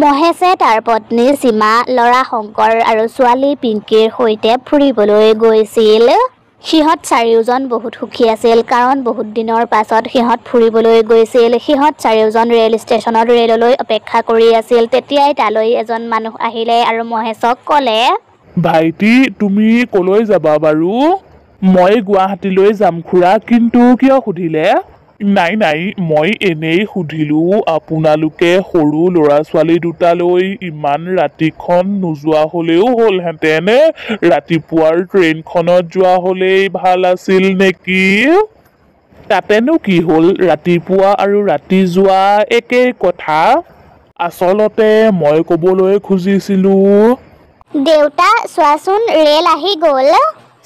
মহেশে তাৰ পত্নী সীমা ল'ৰা শংকৰ আৰু ছোৱালী পিংকীৰ সৈতে ফুৰিবলৈ গৈছিল সিহঁত চাৰিওজন বহুত সুখী আছিল কাৰণ বহুত দিনৰ পাছত সিহঁত ফুৰিবলৈ গৈছিল সিহঁত চাৰিওজন ৰেল ষ্টেচনত ৰেললৈ অপেক্ষা কৰি আছিল তেতিয়াই তালৈ এজন মানুহ আহিলে আৰু মহেশক ক'লে ভাইটি তুমি ক'লৈ যাবা বাৰু মই গুৱাহাটীলৈ যাম খুৰা কিন্তু কিয় সুধিলে নাই নাই মই এনেই সুধিলো আপোনালোকে সৰু ল'ৰা ছোৱালী দুটালৈ ইমান ৰাতিখন নোযোৱা হ'লেও হ'লহেঁতেনে ৰাতিপুৱাৰ ট্ৰেইনখনত যোৱা হ'লেই ভাল আছিল নেকি তাতেনো কি হ'ল ৰাতিপুৱা আৰু ৰাতি যোৱা একেই কথা আচলতে মই ক'বলৈ খুজিছিলো দেউতা চোৱাচোন ৰেল আহি গ'ল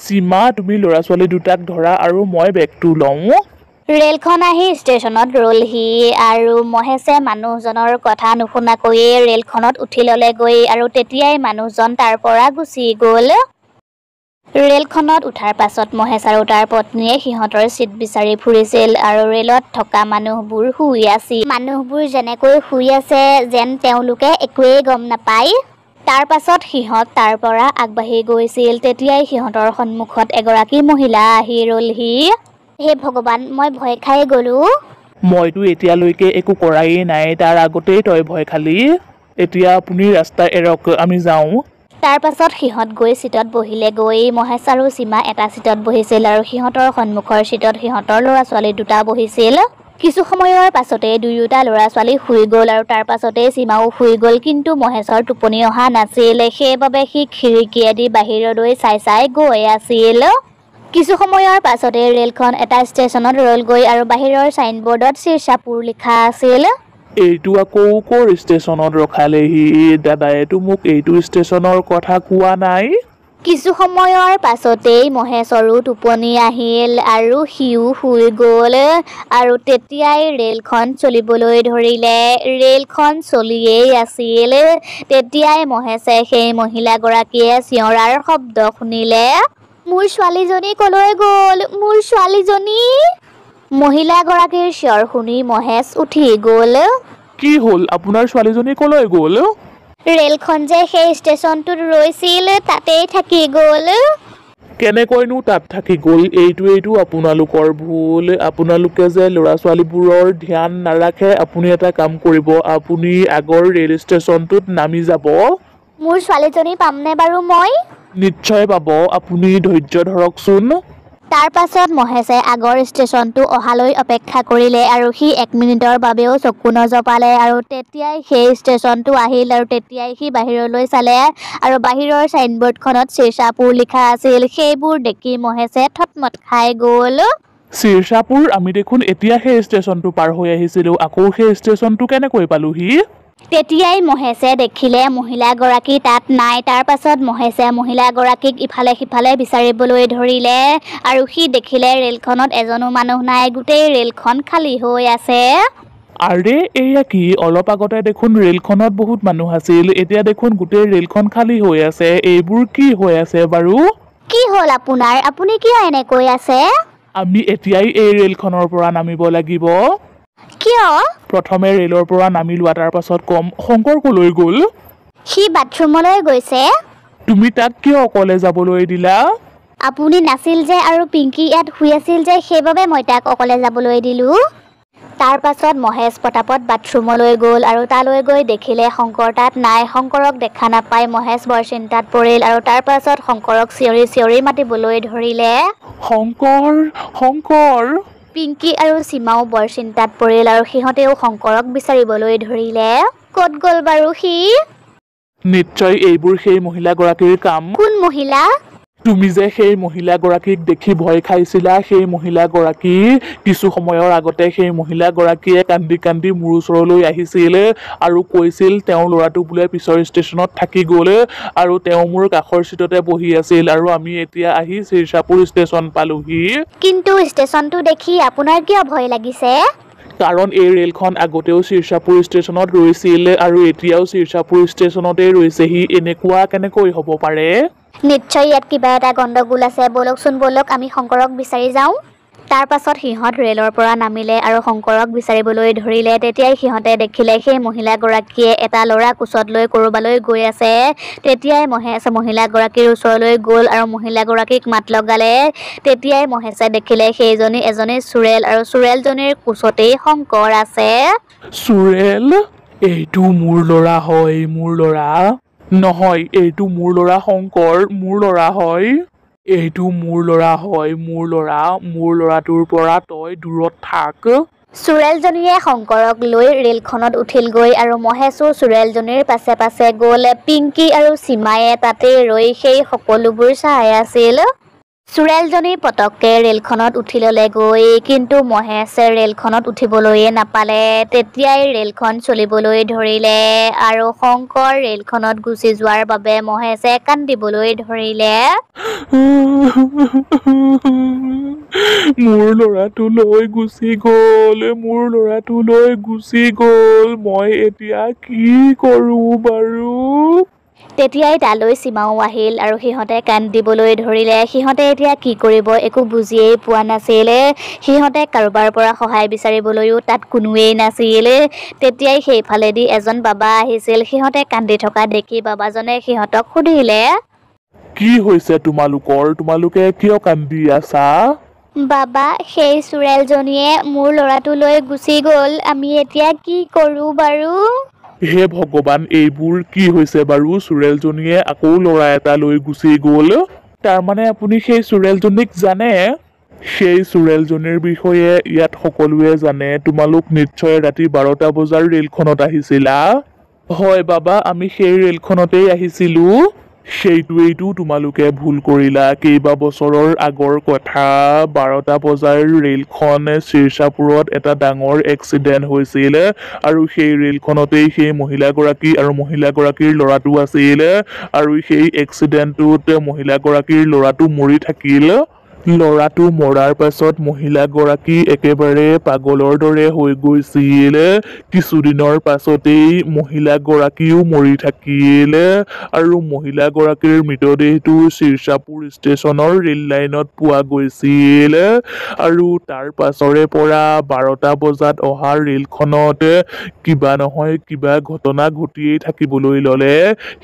সীমা তুমি ল'ৰা ছোৱালী দুটাক ধৰা আৰু মই বেগটো লওঁ ৰেলখন আহি ষ্টেচনত ৰ'লহি আৰু মহেশে মানুহজনৰ কথা নুশুনাকৈয়ে ৰেলখনত উঠি ল'লেগৈ আৰু তেতিয়াই মানুহজন তাৰ পৰা গুচি গ'ল ৰেলখনত উঠাৰ পাছত মহেশ আৰু তাৰ পত্নীয়ে সিহঁতৰ চিট বিচাৰি ফুৰিছিল আৰু ৰেলত থকা মানুহবোৰ শুই আছিল মানুহবোৰ যেনেকৈ শুই আছে যেন তেওঁলোকে একোৱেই গম নাপায় তাৰ পাছত সিহঁত তাৰ পৰা আগবাঢ়ি গৈছিল তেতিয়াই সিহঁতৰ সন্মুখত এগৰাকী মহিলা আহি ৰ'লহি হে ভগৱান মই ভয় খাই গলো মইতো এতিয়ালৈকে একো কৰাই নাই তাৰ আগতে তই ভয় খালি এতিয়া আপুনি ৰাস্তা এৰক আমি যাওঁ তাৰ পাছত সিহঁত গৈ চিটত বহিলে গৈ মহেশ আৰু সীমা এটা চিটত বহিছিল আৰু সিহঁতৰ সন্মুখৰ চিটত সিহঁতৰ ল'ৰা ছোৱালী দুটা বহিছিল কিছু সময়ৰ পাছতে দুয়োটা ল'ৰা ছোৱালী শুই গ'ল আৰু তাৰ পাছতে সীমাও শুই গ'ল কিন্তু মহেশৰ টোপনি অহা নাছিল সেইবাবে সি খিৰিকীয়েদি বাহিৰলৈ চাই চাই গৈ আছিল কিছু সময়ৰ পাছতে ৰেলখন এটা ষ্টেচনত ৰ'লগৈ আৰু বাহিৰৰ চাইনবোৰ্ডত চিৰচাপুৰ লিখা আছিল এইটো আকৌ ক'ৰ ষ্টেচনত ৰখালেহি দাদাইতো মোক এইটো ষ্টেচনৰ কথা কোৱা নাই কিছু সময়ৰ পাছতেই মহেশৰো টোপনি আহিল আৰু সিও শুই গ'ল আৰু তেতিয়াই ৰেলখন চলিবলৈ ধৰিলে ৰেলখন চলিয়েই আছিল তেতিয়াই মহেশে সেই মহিলাগৰাকীয়ে চিঞৰাৰ শব্দ শুনিলে মোৰ ছোৱালীজনী কলৈ গ'ল মোৰ ছোৱালীজনী মহিলাগৰাকীৰ চিঞৰ শুনি মহেশ উঠি গ'ল কি হ'ল আপোনাৰ ছোৱালীজনী কলৈ গ'ল ৰেলখন যে সেই ষ্টেচনটোত ৰৈছিল তাতেই থাকি গ'ল কেনেকৈনো তাত থাকি গ'ল এইটো এইটো আপোনালোকৰ ভুল আপোনালোকে যে ল'ৰা ছোৱালীবোৰৰ ধ্যান নাৰাখে আপুনি এটা কাম কৰিব আপুনি আগৰ ৰেল ষ্টেচনটোত নামি যাব মোৰ ছোৱালীজনী পামনে বাৰু মই নিশ্চয় পাব আপুনি ধৈৰ্য ধৰকচোন তাৰ পাছত মহেশে আগৰ ষ্টেচনটো অহালৈ অপেক্ষা কৰিলে আৰু সি এক মিনিটৰ বাবেও চকু নজপালে আৰু তেতিয়াই সেই ষ্টেচনটো আহিল আৰু তেতিয়াই সি বাহিৰলৈ চালে আৰু বাহিৰৰ ছাইনবোৰ্ডখনত শিৰ্ষাপুৰ লিখা আছিল সেইবোৰ দেখি মহেশে থটমত খাই গ'ল শিৰ্ষাপুৰ আমি দেখোন এতিয়া সেই ষ্টেচনটো পাৰ হৈ আহিছিলোঁ আকৌ সেই ষ্টেচনটো কেনেকৈ পালোঁহি তেতিয়াই মহেশে দেখিলে মহিলাগৰাকী তাত নাই তাৰপাছত মহেশে মহিলাগৰাকীক ইফালে সিফালে বিচাৰিবলৈ ধৰিলে আৰু সি দেখিলে ৰেলখনত এজনো মানুহ নাই গোটেই ৰেলখন খালী হৈ আছে আৰে এয়া কি অলপ আগতে দেখোন ৰেলখনত বহুত মানুহ আছিল এতিয়া দেখোন গোটেই ৰেলখন খালী হৈ আছে এইবোৰ কি হৈ আছে বাৰু কি হ'ল আপোনাৰ আপুনি কিয় এনেকৈ আছে আমি এতিয়াই এই ৰেলখনৰ পৰা নামিব লাগিব প্ৰথমে ৰেলৰ পৰা নামি লোৱা তাৰ পাছত কম শংকৰ কলৈ গ'ল সি বাথৰুমলৈ গৈছে তুমি তাক কিয় অকলে যাবলৈ দিলা আপুনি নাছিল যে আৰু পিংকি ইয়াত শুই আছিল যে সেইবাবে মই তাক অকলে যাবলৈ দিলোঁ তাৰ পাছত মহেশ প্ৰতাপত বাথৰুমলৈ গ'ল আৰু তালৈ গৈ দেখিলে শংকৰ তাত নাই শংকৰক দেখা নাপাই মহেশ বৰ চিন্তাত পৰিল আৰু তাৰ পাছত শংকৰক চিঞৰি চিঞৰি মাতিবলৈ ধৰিলে শংকৰ শংকৰ পিংকি আৰু সীমাও বৰ চিন্তাত পৰিল আৰু সিহঁতেও শংকৰক বিচাৰিবলৈ ধৰিলে কত গল বাৰু সি নিশ্চয় এইবোৰ সেই মহিলাগৰাকীৰ কাম কোন মহিলা তুমি যে সেই মহিলাগৰাকীক দেখি ভয় খাইছিলা সেই মহিলাগৰাকী কিছু সময়ৰ আগতে সেই মহিলাগৰাকীয়ে কান্দি কান্দি মোৰ ওচৰলৈ আহিছিল আৰু কৈছিল তেওঁ ল'ৰাটো বোলে পিছৰ ষ্টেচনত থাকি গ'ল আৰু তেওঁ মোৰ কাষৰ চিটতে বহি আছিল আৰু আমি এতিয়া আহি চিৰচাপুৰ ষ্টেচন পালোহি কিন্তু ষ্টেচনটো দেখি আপোনাৰ কিয় ভয় লাগিছে কাৰণ এই ৰেলখন আগতেও চিৰচাপুৰ ষ্টেচনত ৰৈছিল আৰু এতিয়াও চিৰচাপুৰ ষ্টেচনতে ৰৈছেহি এনেকুৱা কেনেকৈ হ'ব পাৰে নিশ্চয় ইয়াত কিবা এটা গণ্ডগোল আছে বলকচোন বলক আমি শংকৰক বিচাৰি যাওঁ তাৰ পাছত সিহঁত ৰে'লৰ পৰা নামিলে আৰু শংকৰক বিচাৰিবলৈ ধৰিলে তেতিয়াই সিহঁতে দেখিলে সেই মহিলাগৰাকীয়ে এটা ল'ৰা কোচত লৈ ক'ৰবালৈ গৈ আছে তেতিয়াই মহেশ মহিলাগৰাকীৰ ওচৰলৈ গ'ল আৰু মহিলাগৰাকীক মাত লগালে তেতিয়াই মহেশে দেখিলে সেইজনী এজনী চোৰেল আৰু চোৰেলজনীৰ কোচতেই শংকৰ আছে চোৰেল এইটো মোৰ ল'ৰা হয় মোৰ ল'ৰা নহয় এইটো মোৰ ল'ৰা শংকৰ মোৰ ল'ৰা হয় এইটো মোৰ ল'ৰা হয় মোৰ ল'ৰা মোৰ ল'ৰাটোৰ পৰা তই দূৰত থাক চোৰেলজনীয়ে শংকৰক লৈ ৰেলখনত উঠিলগৈ আৰু মহেশো চোৰেলজনীৰ পাছে পাছে গ'ল পিংকী আৰু সীমায়ে তাতে ৰৈ সেই সকলোবোৰ চাই আছিল চোৰেলজনী পটককে ৰেলখনত উঠি ল'লে গৈ কিন্তু মহেশে ৰেলখনত উঠিবলৈয়ে নাপালে তেতিয়াই ৰেলখন চলিবলৈ ধৰিলে আৰু শংকৰ ৰেলখনত গুচি যোৱাৰ বাবে মহেশে কান্দিবলৈ ধৰিলে মোৰ ল'ৰাটো লৈ গুচি গ'ল মোৰ ল'ৰাটো লৈ গুচি গ'ল মই এতিয়া কি কৰো বাৰু তেতিয়াই তালৈ চীমাও আহিল আৰু সিহঁতে কান্দিবলৈ ধৰিলে সিহঁতে এতিয়া কি কৰিব একো বুজিয়েই পোৱা নাছিলে সিহঁতে কাৰোবাৰ পৰা সহায় বিচাৰিবলৈও তাত কোনোৱেই নাছিল তেতিয়াই সেইফালেদি এজন বাবা আহিছিল সিহঁতে কান্দি থকা দেখি বাবাজনে সিহঁতক সুধিলে কি হৈছে তোমালোকৰ তোমালোকে কিয় কান্দি আছা বাবা সেই চোৰালজনীয়ে মোৰ ল'ৰাটোলৈ গুচি গ'ল আমি এতিয়া কি কৰোঁ বাৰু হে ভগৱান এইবোৰ কি হৈছে বাৰু চোৰেলজনীয়ে আকৌ ল'ৰা এটা লৈ গুচি গ'ল তাৰমানে আপুনি সেই চোৰেলজনীক জানে সেই চোৰেলজনীৰ বিষয়ে ইয়াত সকলোৱে জানে তোমালোক নিশ্চয় ৰাতি বাৰটা বজাৰ ৰেলখনত আহিছিলা হয় বাবা আমি সেই ৰেলখনতেই আহিছিলোঁ সেইটোৱেইটো তোমালোকে ভুল কৰিলা কেইবাবছৰৰ আগৰ কথা বাৰটা বজাৰ ৰেলখন শিৰ্ষাপুৰত এটা ডাঙৰ এক্সিডেণ্ট হৈছিল আৰু সেই ৰেলখনতেই সেই মহিলাগৰাকী আৰু মহিলাগৰাকীৰ ল'ৰাটো আছিল আৰু সেই এক্সিডেণ্টটোত মহিলাগৰাকীৰ ল'ৰাটো মৰি থাকিল ল'ৰাটো মৰাৰ পাছত মহিলাগৰাকী একেবাৰে পাগলৰ দৰে হৈ গৈছিল কিছুদিনৰ পাছতেই মহিলাগৰাকীও মৰি থাকিল আৰু মহিলাগৰাকীৰ মৃতদেহটো চিৰচাপুৰ ষ্টেচনৰ ৰে'ল লাইনত পোৱা গৈছিল আৰু তাৰ পাছৰে পৰা বাৰটা বজাত অহা ৰে'লখনত কিবা নহয় কিবা ঘটনা ঘটিয়েই থাকিবলৈ ল'লে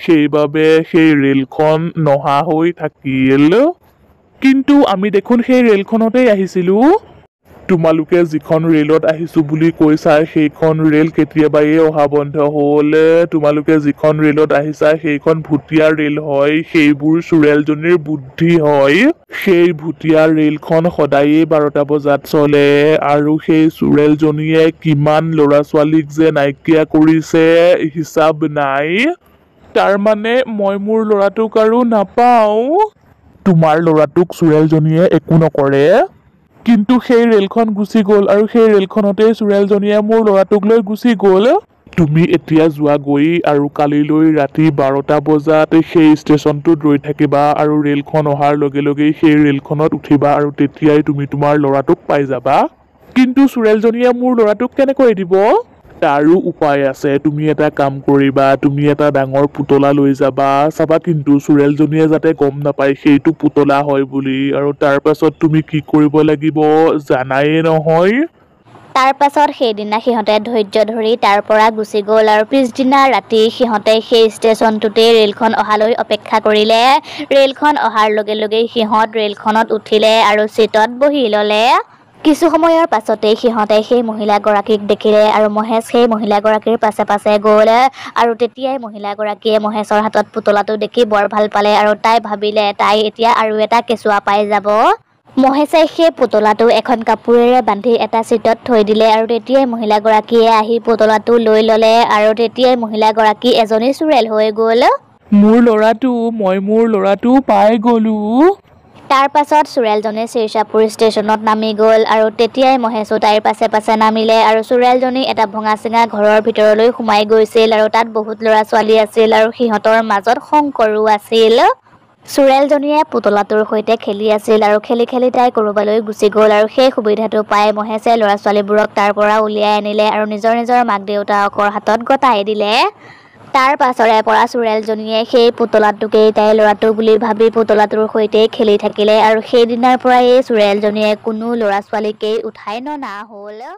সেইবাবে সেই ৰে'লখন নহা হৈ থাকিল কিন্তু আমি দেখোন সেই ৰেলখনতেই আহিছিলো তোমালোকে যিখন ৰেলত আহিছো বুলি কৈছা সেইখন ৰেল কেতিয়াবাই অহা বন্ধ হ'ল তোমালোকে যিখন ৰেলত আহিছা সেইখন ভুটীয়া ৰেল হয় সেইবোৰ চোৰেলজনীৰ বুদ্ধি হয় সেই ভুটীয়া ৰেলখন সদায়ে বাৰটা বজাত চলে আৰু সেই চোৰেলজনীয়ে কিমান ল'ৰা ছোৱালীক যে নাইকিয়া কৰিছে হিচাপ নাই তাৰমানে মই মোৰ ল'ৰাটোক আৰু নাপাওঁ তোমাৰ ল'ৰাটোক চোৰেলজনীয়ে একো নকৰে কিন্তু সেই ৰেলখন গুচি গ'ল আৰু সেই ৰেলখনতে চোৰেলজনীয়ে মোৰ ল'ৰাটোক লৈ গুচি গ'ল তুমি এতিয়া যোৱা গৈ আৰু কালিলৈ ৰাতি বাৰটা বজাত সেই ষ্টেচনটোত ৰৈ থাকিবা আৰু ৰেলখন অহাৰ লগে লগেই সেই ৰেলখনত উঠিবা আৰু তেতিয়াই তুমি তোমাৰ ল'ৰাটোক পাই যাবা কিন্তু চোৰেলজনীয়ে মোৰ ল'ৰাটোক কেনেকৈ দিব তাৰো উপায় আছে তুমি এটা কাম কৰিবা তুমি এটা ডাঙৰ পুতলা লৈ যাবা চাবা কিন্তু চোৰেলজনীয়ে যাতে গম নাপায় সেইটো পুতলা হয় বুলি আৰু তাৰপাছত তুমি কি কৰিব লাগিব জানাই নহয় তাৰ পাছত সেইদিনা সিহঁতে ধৈৰ্য ধৰি তাৰ পৰা গুচি গ'ল আৰু পিছদিনা ৰাতি সিহঁতে সেই ষ্টেচনটোতেই ৰে'লখন অহালৈ অপেক্ষা কৰিলে ৰে'লখন অহাৰ লগে লগে সিহঁত ৰে'লখনত উঠিলে আৰু ছিটত বহি ল'লে কিছু সময়ৰ পাছতে সিহঁতে সেই মহিলাগৰাকীক দেখিলে আৰু মহেশ সেই মহিলাগৰাকীৰ পাছে পাছে গ'ল আৰু তেতিয়াই মহিলাগৰাকীয়ে মহেশৰ হাতত পুতলাটো দেখি বৰ ভাল পালে আৰু তাই ভাবিলে তাই এতিয়া আৰু এটা কেঁচুৱা পাই যাব মহেশে সেই পুতলাটো এখন কাপোৰেৰে বান্ধি এটা চিটত থৈ দিলে আৰু তেতিয়াই মহিলাগৰাকীয়ে আহি পুতলাটো লৈ ল'লে আৰু তেতিয়াই মহিলাগৰাকী এজনী চোৰেল হৈ গ'ল মোৰ ল'ৰাটো মই মোৰ ল'ৰাটো পাই গ'লো তাৰ পাছত চোৰেলজনী চিৰচাপুৰ ষ্টেচনত নামি গ'ল আৰু তেতিয়াই মহেশো তাইৰ পাছে পাছে নামিলে আৰু চোৰেলজনী এটা ভঙা চিঙা ঘৰৰ ভিতৰলৈ সোমাই গৈছিল আৰু তাত বহুত ল'ৰা ছোৱালী আছিল আৰু সিহঁতৰ মাজত শংকৰো আছিল চোৰেলজনীয়ে পুতলাটোৰ সৈতে খেলি আছিল আৰু খেলি খেলি তাই ক'ৰবালৈ গুচি গ'ল আৰু সেই সুবিধাটো পাই মহেশে ল'ৰা ছোৱালীবোৰক তাৰ পৰা উলিয়াই আনিলে আৰু নিজৰ নিজৰ মাক দেউতাকৰ হাতত গতাই দিলে তাৰ পাছৰে পৰা চোৰালজনীয়ে সেই পুতলাটোকে তাইৰ ল'ৰাটো বুলি ভাবি পুতলাটোৰ সৈতে খেলি থাকিলে আৰু সেইদিনাৰ পৰাই চোৰালজনীয়ে কোনো ল'ৰা ছোৱালীকেই উঠাই ননা হ'ল